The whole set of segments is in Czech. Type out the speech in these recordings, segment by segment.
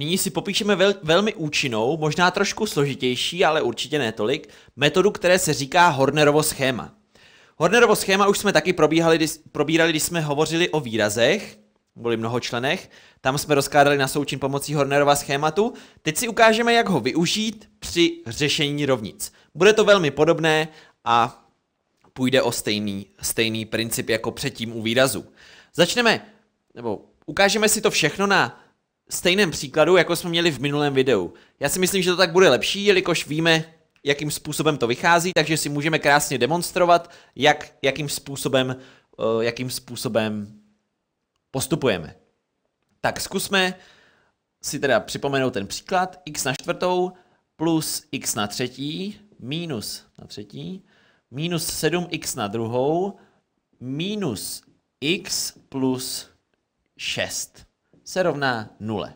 Nyní si popíšeme vel, velmi účinnou, možná trošku složitější, ale určitě ne tolik, metodu, které se říká Hornerovo schéma. Hornerovo schéma už jsme taky probíhali, probírali, když jsme hovořili o výrazech, byli mnoho členech. tam jsme rozkládali na součin pomocí Hornerova schématu. Teď si ukážeme, jak ho využít při řešení rovnic. Bude to velmi podobné a půjde o stejný, stejný princip jako předtím u výrazu. Začneme, nebo ukážeme si to všechno na stejném příkladu, jako jsme měli v minulém videu. Já si myslím, že to tak bude lepší, jelikož víme, jakým způsobem to vychází, takže si můžeme krásně demonstrovat, jak, jakým způsobem, uh, jakým způsobem postupujeme. Tak zkusme si teda připomenout ten příklad x na čtvrtou plus x na třetí minus na třetí minus 7x na druhou minus x plus 6 se rovná nule.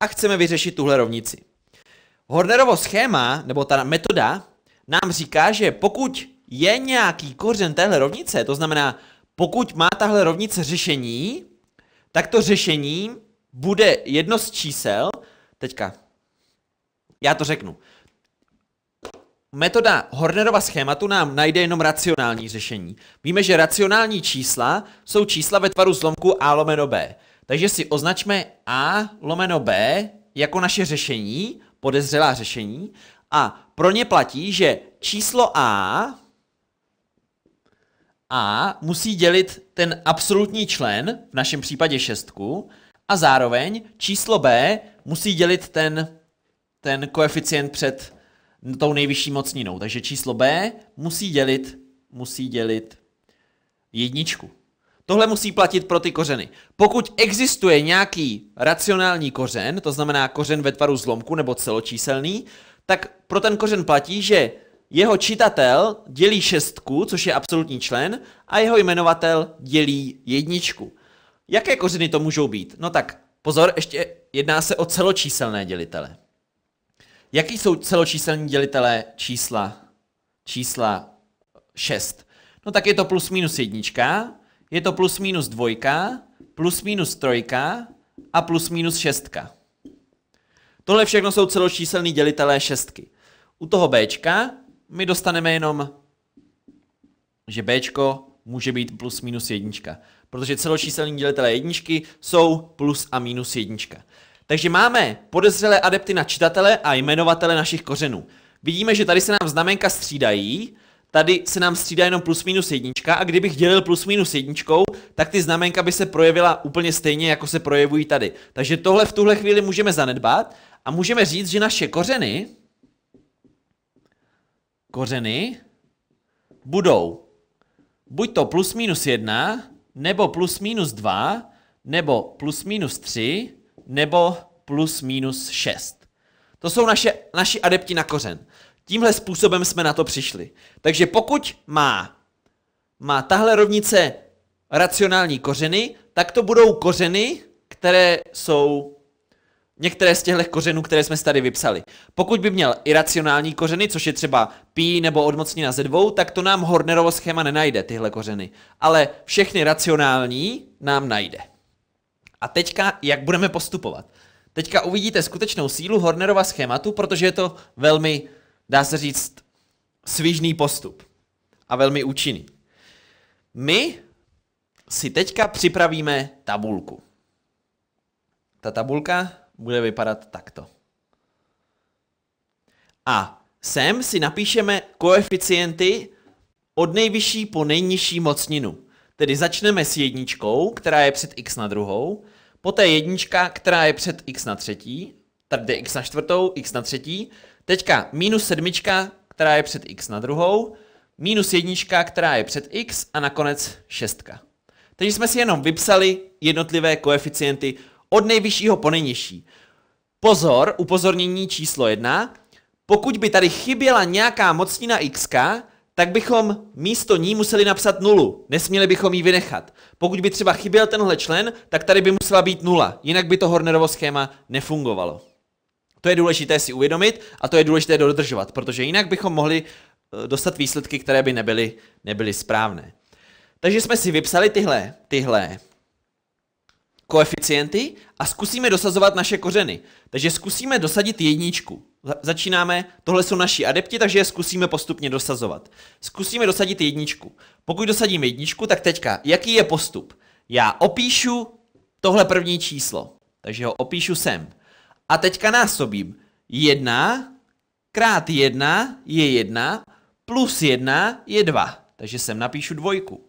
A chceme vyřešit tuhle rovnici. Hornerovo schéma, nebo ta metoda, nám říká, že pokud je nějaký kořen téhle rovnice, to znamená, pokud má tahle rovnice řešení, tak to řešení bude jedno z čísel, teďka, já to řeknu. Metoda Hornerova schématu nám najde jenom racionální řešení. Víme, že racionální čísla jsou čísla ve tvaru zlomku a lomeno b. Takže si označme A lomeno B jako naše řešení, podezřelá řešení, a pro ně platí, že číslo A a musí dělit ten absolutní člen, v našem případě šestku, a zároveň číslo B musí dělit ten, ten koeficient před tou nejvyšší mocninou. Takže číslo B musí dělit, musí dělit jedničku. Tohle musí platit pro ty kořeny. Pokud existuje nějaký racionální kořen, to znamená kořen ve tvaru zlomku nebo celočíselný, tak pro ten kořen platí, že jeho čitatel dělí šestku, což je absolutní člen, a jeho jmenovatel dělí jedničku. Jaké kořeny to můžou být? No tak pozor, ještě jedná se o celočíselné dělitele. Jaký jsou celočíselní dělitelé čísla, čísla 6? No tak je to plus minus jednička, je to plus minus dvojka, plus minus trojka a plus minus šestka. Tohle všechno jsou celočíselný dělitelé šestky. U toho B my dostaneme jenom, že B může být plus minus jednička. Protože celočíselní dělitelé jedničky jsou plus a minus jednička. Takže máme podezřelé adepty na čitatele a jmenovatele našich kořenů. Vidíme, že tady se nám znamenka střídají, tady se nám střídá jenom plus minus jednička a kdybych dělil plus minus jedničkou, tak ty znamenka by se projevila úplně stejně, jako se projevují tady. Takže tohle v tuhle chvíli můžeme zanedbat a můžeme říct, že naše kořeny, kořeny budou buď to plus minus 1, nebo plus minus 2, nebo plus minus 3, nebo plus minus 6. To jsou naše, naši adepti na kořen. Tímhle způsobem jsme na to přišli. Takže pokud má, má tahle rovnice racionální kořeny, tak to budou kořeny, které jsou některé z těchto kořenů, které jsme tady vypsali. Pokud by měl iracionální kořeny, což je třeba pi nebo odmocnina ze dvou, tak to nám Hornerovo schéma nenajde, tyhle kořeny. Ale všechny racionální nám najde. A teďka, jak budeme postupovat? Teďka uvidíte skutečnou sílu Hornerova schématu, protože je to velmi dá se říct, svižný postup a velmi účinný. My si teďka připravíme tabulku. Ta tabulka bude vypadat takto. A sem si napíšeme koeficienty od nejvyšší po nejnižší mocninu. Tedy začneme s jedničkou, která je před x na druhou, poté jednička, která je před x na třetí, tady x na čtvrtou, x na třetí, Teďka minus sedmička, která je před x na druhou, minus jednička, která je před x a nakonec šestka. Takže jsme si jenom vypsali jednotlivé koeficienty od nejvyššího po nejnižší. Pozor, upozornění číslo jedna. Pokud by tady chyběla nějaká mocnina x, tak bychom místo ní museli napsat nulu. Nesměli bychom ji vynechat. Pokud by třeba chyběl tenhle člen, tak tady by musela být nula. Jinak by to Hornerovo schéma nefungovalo. To je důležité si uvědomit a to je důležité dodržovat, protože jinak bychom mohli eh, dostat výsledky, které by nebyly, nebyly správné. Takže jsme si vypsali tyhle, tyhle koeficienty a zkusíme dosazovat naše kořeny. Takže zkusíme dosadit jedničku. Začínáme, tohle jsou naši adepti, takže je zkusíme postupně dosazovat. Zkusíme dosadit jedničku. Pokud dosadím jedničku, tak teďka, jaký je postup? Já opíšu tohle první číslo, takže ho opíšu sem. A teďka násobím. 1 krát 1 je 1, plus 1 je 2. Takže sem napíšu dvojku.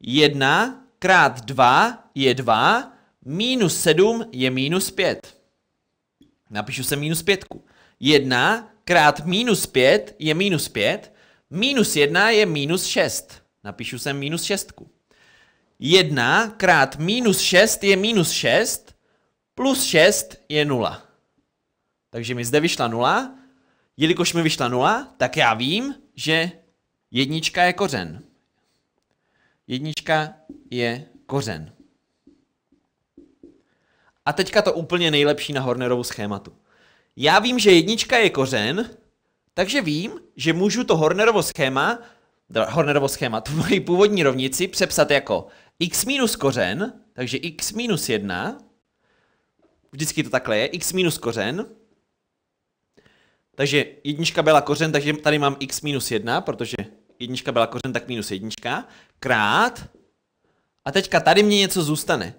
1 krát 2 je 2, minus 7 je minus 5. Napíšu sem minus 5. 1 krát minus 5 je minus 5, minus 1 je minus 6. Napíšu sem minus 6. 1 krát minus 6 je minus 6, plus 6 je 0. Takže mi zde vyšla 0. Jelikož mi vyšla 0, tak já vím, že jednička je kořen. Jednička je kořen. A teďka to úplně nejlepší na Hornerovu schématu. Já vím, že jednička je kořen, takže vím, že můžu to Hornerovo schéma, Hornerovo schéma, tu moji původní rovnici, přepsat jako x minus kořen, takže x minus 1 vždycky to takhle je, x minus kořen, takže jednička byla kořen, takže tady mám x minus 1, protože jednička byla kořen, tak minus jednička, krát, a teďka tady mě něco zůstane.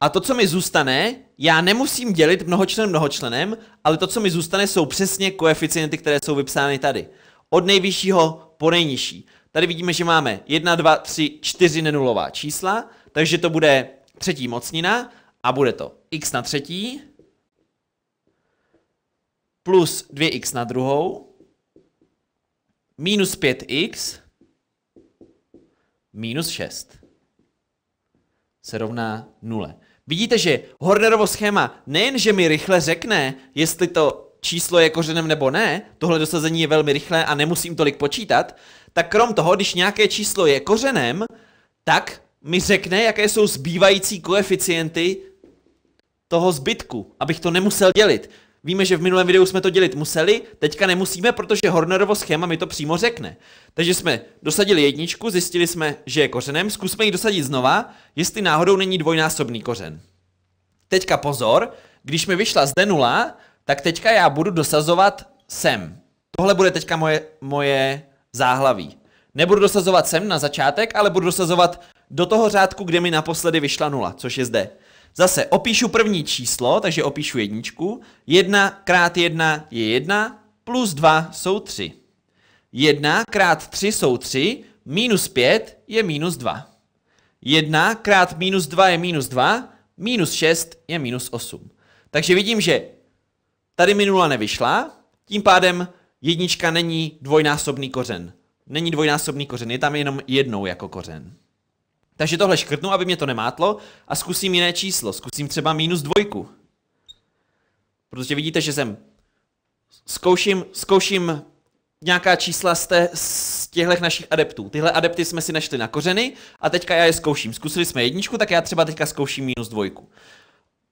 A to, co mi zůstane, já nemusím dělit mnohočlenem mnohočlenem, ale to, co mi zůstane, jsou přesně koeficienty, které jsou vypsány tady. Od nejvyššího po nejnižší. Tady vidíme, že máme 1, 2, 3, 4 nenulová čísla, takže to bude třetí mocnina, a bude to x na třetí plus 2x na druhou minus 5x minus 6 se rovná 0. Vidíte, že Hornerovo schéma nejenže mi rychle řekne, jestli to číslo je kořenem nebo ne, tohle dosazení je velmi rychlé a nemusím tolik počítat, tak krom toho, když nějaké číslo je kořenem, tak mi řekne, jaké jsou zbývající koeficienty toho zbytku, abych to nemusel dělit. Víme, že v minulém videu jsme to dělit museli, teďka nemusíme, protože Hornerovo schéma mi to přímo řekne. Takže jsme dosadili jedničku, zjistili jsme, že je kořenem, zkusme ji dosadit znova, jestli náhodou není dvojnásobný kořen. Teďka pozor, když mi vyšla zde nula, tak teďka já budu dosazovat sem. Tohle bude teďka moje, moje záhlaví. Nebudu dosazovat sem na začátek, ale budu dosazovat do toho řádku, kde mi naposledy vyšla nula, což je zde. Zase opíšu první číslo, takže opíšu jedničku. 1 krát 1 je 1, plus 2 jsou 3. 1 krát 3 jsou 3, minus 5 je minus 2. 1 krát minus 2 je minus 2, minus 6 je minus 8. Takže vidím, že tady minula nevyšla, tím pádem jednička není dvojnásobný kořen. Není dvojnásobný kořen, je tam jenom jednou jako kořen. Takže tohle škrtnu, aby mě to nemátlo a zkusím jiné číslo. Zkusím třeba minus dvojku. Protože vidíte, že jsem zkouším, zkouším nějaká čísla z, té, z těchto našich adeptů. Tyhle adepty jsme si našli na kořeny a teďka já je zkouším. Zkusili jsme jedničku, tak já třeba teďka zkouším minus dvojku.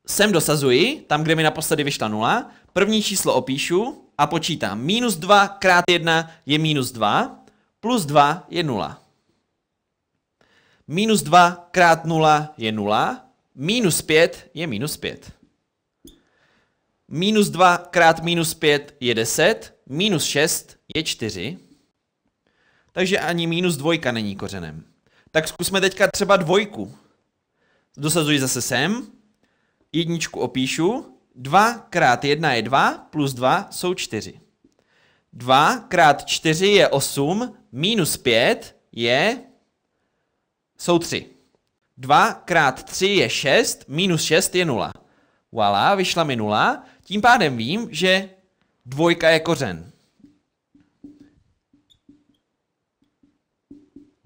Sem dosazuji, tam, kde mi naposledy vyšla nula, první číslo opíšu a počítám. Minus 2 krát 1 je minus 2, plus 2 je 0. Minus 2 krát 0 je 0. Minus 5 je minus 5. Minus 2 krát minus 5 je 10. Minus 6 je 4. Takže ani minus 2 není kořenem. Tak zkusme teďka třeba dvojku. Dosazuji zase sem. Jedničku opíšu. 2 krát 1 je 2, plus 2 jsou 4. 2 krát 4 je 8, minus 5 je jsou 3. 2 krát 3 je 6, minus 6 je 0. Voilà, vyšla mi 0. Tím pádem vím, že dvojka je kořen.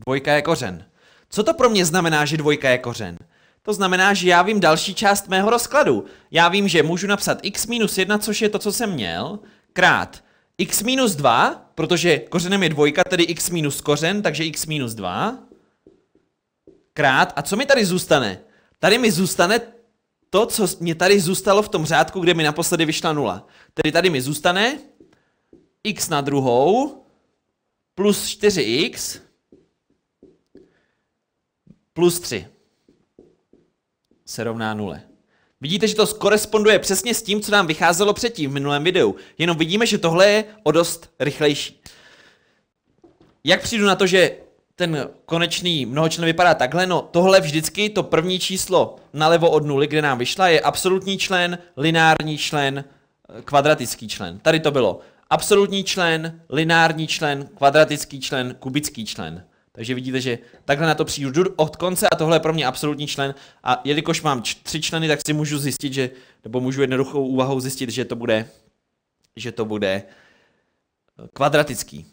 Dvojka je kořen. Co to pro mě znamená, že dvojka je kořen? To znamená, že já vím další část mého rozkladu. Já vím, že můžu napsat x minus 1, což je to, co jsem měl, krát x minus 2, protože kořenem je dvojka, tedy x minus kořen, takže x minus 2, krát. A co mi tady zůstane? Tady mi zůstane to, co mě tady zůstalo v tom řádku, kde mi naposledy vyšla nula. Tedy tady mi zůstane x na druhou plus 4x plus 3 se rovná nule. Vidíte, že to koresponduje přesně s tím, co nám vycházelo předtím v minulém videu. Jenom vidíme, že tohle je o dost rychlejší. Jak přijdu na to, že ten konečný mnohočlen vypadá takhle, no tohle vždycky, to první číslo nalevo od nuly, kde nám vyšla, je absolutní člen, lineární člen, eh, kvadratický člen. Tady to bylo. Absolutní člen, lineární člen, kvadratický člen, kubický člen. Takže vidíte, že takhle na to přijdu od konce a tohle je pro mě absolutní člen. A jelikož mám tři členy, tak si můžu zjistit, že, nebo můžu jednoduchou úvahou zjistit, že to bude, že to bude eh, kvadratický.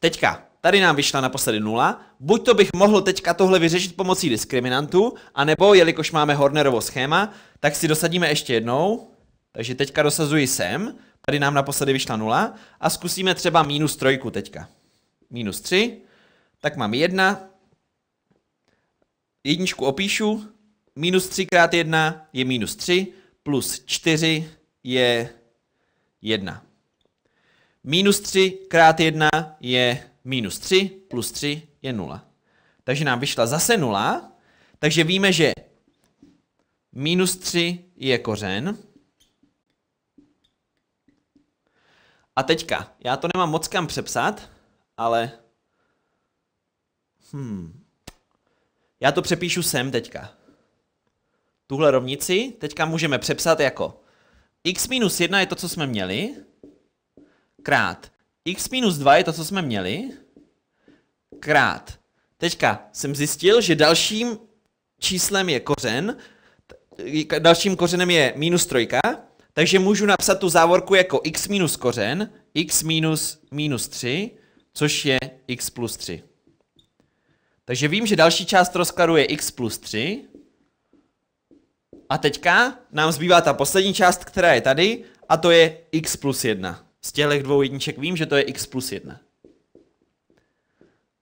Teďka, tady nám vyšla naposledy nula. Buď to bych mohl teďka tohle vyřešit pomocí diskriminantů, anebo jelikož máme Hornerovo schéma, tak si dosadíme ještě jednou. Takže teďka dosazuji sem, tady nám naposledy vyšla nula a zkusíme třeba minus trojku teďka. Minus tři, tak mám jedna, jedničku opíšu, minus třikrát jedna je minus tři, plus čtyři je jedna. Minus 3 krát 1 je minus 3, plus 3 je 0. Takže nám vyšla zase 0, takže víme, že minus 3 je kořen. A teďka, já to nemám moc kam přepsat, ale... Hmm. Já to přepíšu sem teďka. Tuhle rovnici teďka můžeme přepsat jako x minus 1 je to, co jsme měli, krát x minus 2 je to, co jsme měli, krát. Teďka jsem zjistil, že dalším číslem je kořen, dalším kořenem je minus trojka, takže můžu napsat tu závorku jako x minus kořen, x minus minus 3, což je x plus 3. Takže vím, že další část rozkladu je x plus 3. A teďka nám zbývá ta poslední část, která je tady, a to je x plus 1 z těchto dvou jedniček vím, že to je x plus 1.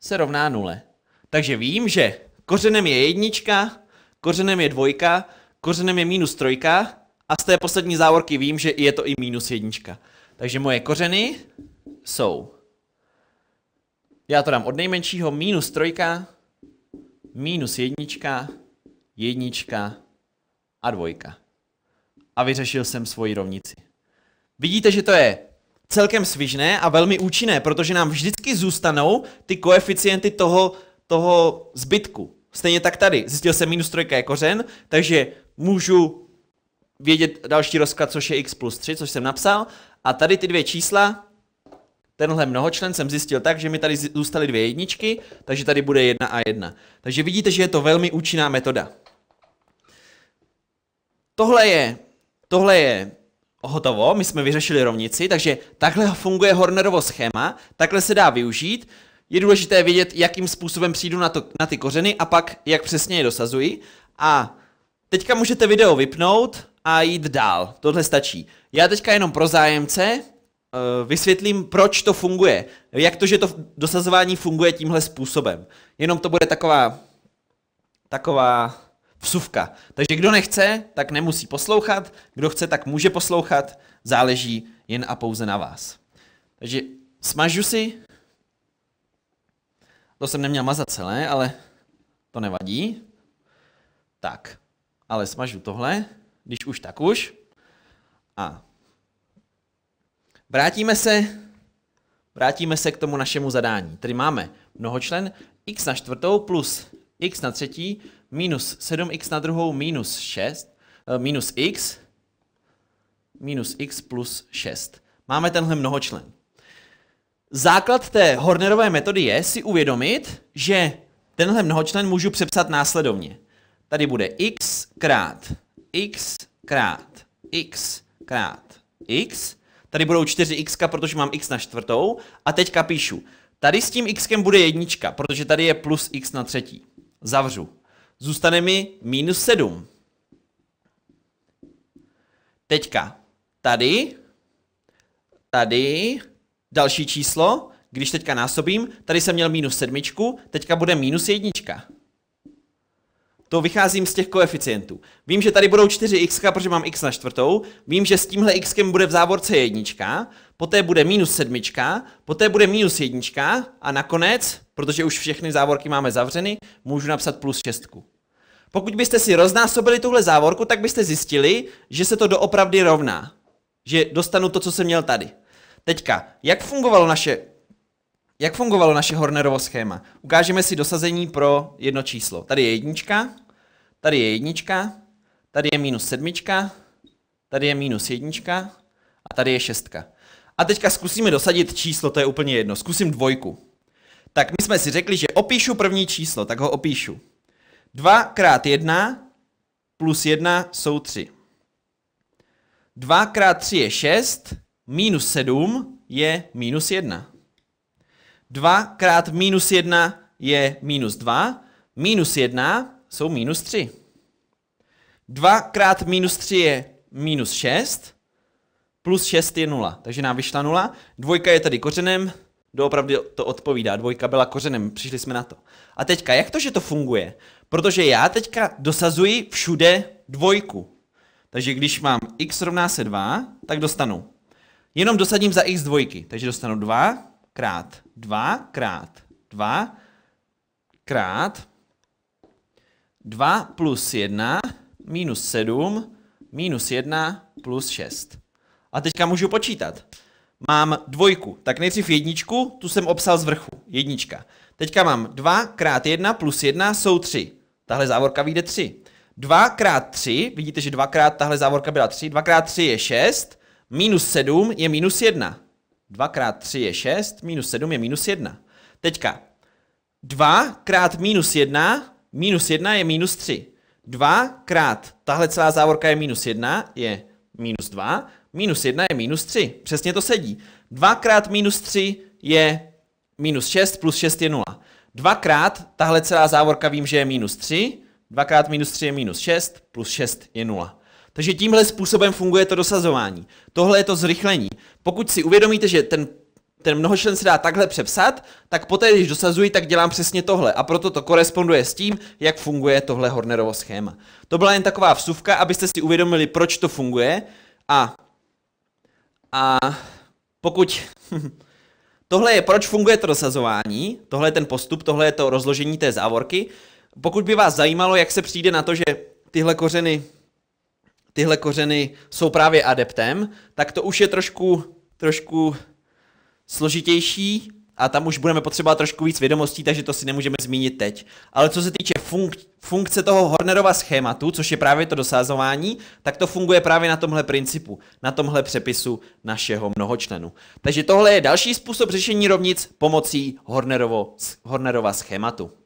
Se rovná nule. Takže vím, že kořenem je jednička, kořenem je dvojka, kořenem je minus trojka a z té poslední závorky vím, že je to i minus jednička. Takže moje kořeny jsou, já to dám od nejmenšího, minus trojka, minus jednička, jednička a dvojka. A vyřešil jsem svoji rovnici. Vidíte, že to je celkem svižné a velmi účinné, protože nám vždycky zůstanou ty koeficienty toho, toho zbytku. Stejně tak tady. Zjistil jsem minus trojka je kořen, takže můžu vědět další rozklad, což je x plus 3, což jsem napsal. A tady ty dvě čísla, tenhle mnohočlen jsem zjistil tak, že mi tady zůstaly dvě jedničky, takže tady bude jedna a jedna. Takže vidíte, že je to velmi účinná metoda. Tohle je, tohle je hotovo, my jsme vyřešili rovnici, takže takhle funguje Hornerovo schéma, takhle se dá využít. Je důležité vědět, jakým způsobem přijdu na, to, na ty kořeny a pak jak přesně je dosazuji. A teďka můžete video vypnout a jít dál. Tohle stačí. Já teďka jenom pro zájemce eh, vysvětlím, proč to funguje. Jak to, že to dosazování funguje tímhle způsobem. Jenom to bude taková, taková vsuvka. Takže kdo nechce, tak nemusí poslouchat, kdo chce, tak může poslouchat, záleží jen a pouze na vás. Takže smažu si, to jsem neměl mazat celé, ale to nevadí. Tak, ale smažu tohle, když už, tak už. A vrátíme se, vrátíme se k tomu našemu zadání. Tedy máme mnohočlen x na čtvrtou plus x na třetí minus 7x na druhou minus 6, eh, minus x, minus x plus 6. Máme tenhle mnohočlen. Základ té Hornerové metody je si uvědomit, že tenhle mnohočlen můžu přepsat následovně. Tady bude x krát x krát x krát x. Tady budou 4x, protože mám x na čtvrtou. A teďka píšu. Tady s tím x bude jednička, protože tady je plus x na třetí. Zavřu. Zůstane mi minus 7. Teďka tady, tady, další číslo, když teďka násobím, tady jsem měl minus sedmičku, teďka bude minus jednička to vycházím z těch koeficientů. Vím, že tady budou 4x, protože mám x na čtvrtou. Vím, že s tímhle x bude v závorce jednička, poté bude minus sedmička, poté bude minus jednička a nakonec, protože už všechny závorky máme zavřeny, můžu napsat plus šestku. Pokud byste si roznásobili tuhle závorku, tak byste zjistili, že se to doopravdy rovná. Že dostanu to, co jsem měl tady. Teďka, jak fungovalo naše jak fungovalo naše Hornerovo schéma? Ukážeme si dosazení pro jedno číslo. Tady je jednička, tady je jednička, tady je minus sedmička, tady je minus jednička a tady je šestka. A teďka zkusíme dosadit číslo, to je úplně jedno. Zkusím dvojku. Tak my jsme si řekli, že opíšu první číslo, tak ho opíšu. 2 krát 1 plus 1 jsou 3. 2 krát 3 je 6, minus 7 je minus 1. 2 krát minus 1 je minus 2. Minus 1 jsou minus 3. 2 krát minus 3 je minus 6. Plus 6 je 0, takže nám vyšla 0. Dvojka je tady kořenem, doopravdy to odpovídá. Dvojka byla kořenem, přišli jsme na to. A teďka, jak to, že to funguje? Protože já teďka dosazuji všude dvojku. Takže když mám x rovná se 2, tak dostanu. Jenom dosadím za x dvojky, takže dostanu 2 krát 2 krát 2 krát 2 plus 1 minus 7 minus 1 plus 6. A teďka můžu počítat. Mám dvojku, tak nejdřív jedničku, tu jsem obsal z vrchu, jednička. Teďka mám 2 krát 1 plus 1 jsou 3. Tahle závorka vyjde 3. 2 krát 3, vidíte, že 2 krát tahle závorka byla 3, 2 krát 3 je 6, minus 7 je minus 1. 2 krát 3 je 6, minus 7 je minus 1. Teďka 2 krát minus 1, minus 1 je minus 3. 2 krát tahle celá závorka je minus 1, je minus 2, minus 1 je minus 3. Přesně to sedí. 2 krát minus 3 je minus 6, plus 6 je 0. 2 krát tahle celá závorka vím, že je minus 3, 2 krát minus 3 je minus 6, plus 6 je 0. Takže tímhle způsobem funguje to dosazování. Tohle je to zrychlení. Pokud si uvědomíte, že ten ten mnohočlen se dá takhle přepsat, tak poté, když dosazuji, tak dělám přesně tohle. A proto to koresponduje s tím, jak funguje tohle Hornerovo schéma. To byla jen taková vsuvka, abyste si uvědomili, proč to funguje. A, a pokud... tohle je, proč funguje to dosazování, tohle je ten postup, tohle je to rozložení té závorky. Pokud by vás zajímalo, jak se přijde na to, že tyhle kořeny tyhle kořeny jsou právě adeptem, tak to už je trošku, trošku složitější a tam už budeme potřebovat trošku víc vědomostí, takže to si nemůžeme zmínit teď. Ale co se týče funk- funkce toho Hornerova schématu, což je právě to dosazování, tak to funguje právě na tomhle principu, na tomhle přepisu našeho mnohočlenu. Takže tohle je další způsob řešení rovnic pomocí Hornerovo, Hornerova schématu.